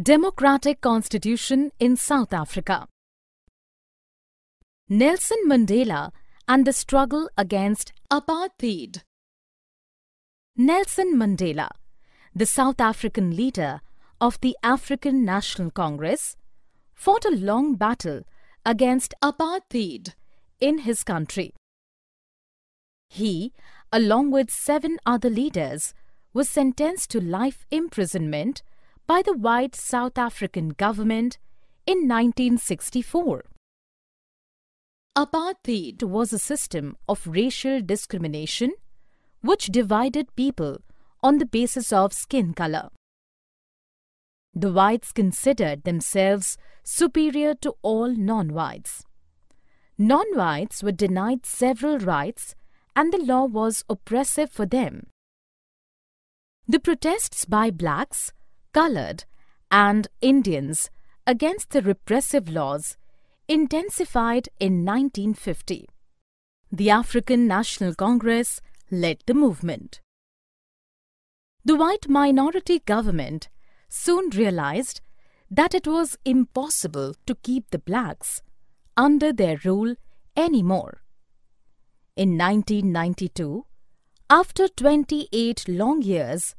Democratic Constitution in South Africa Nelson Mandela and the struggle against apartheid. Nelson Mandela, the South African leader of the African National Congress, fought a long battle against apartheid in his country. He, along with seven other leaders, was sentenced to life imprisonment by the white South African government in 1964. Apartheid was a system of racial discrimination which divided people on the basis of skin color. The whites considered themselves superior to all non whites. Non whites were denied several rights and the law was oppressive for them. The protests by blacks colored, and Indians against the repressive laws intensified in 1950. The African National Congress led the movement. The white minority government soon realized that it was impossible to keep the blacks under their rule anymore. In 1992, after 28 long years,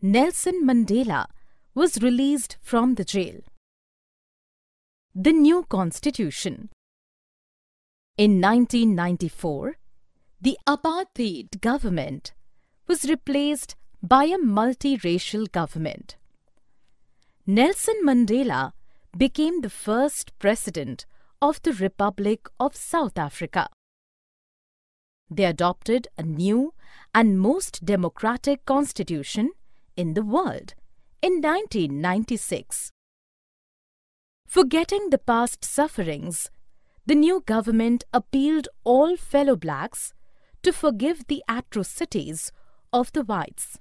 Nelson Mandela was released from the jail. The new constitution. In 1994, the apartheid government was replaced by a multiracial government. Nelson Mandela became the first president of the Republic of South Africa. They adopted a new and most democratic constitution in the world in 1996. Forgetting the past sufferings, the new government appealed all fellow blacks to forgive the atrocities of the whites.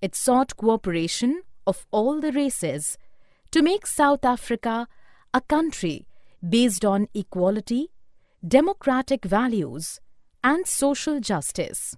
It sought cooperation of all the races to make South Africa a country based on equality, democratic values, and social justice.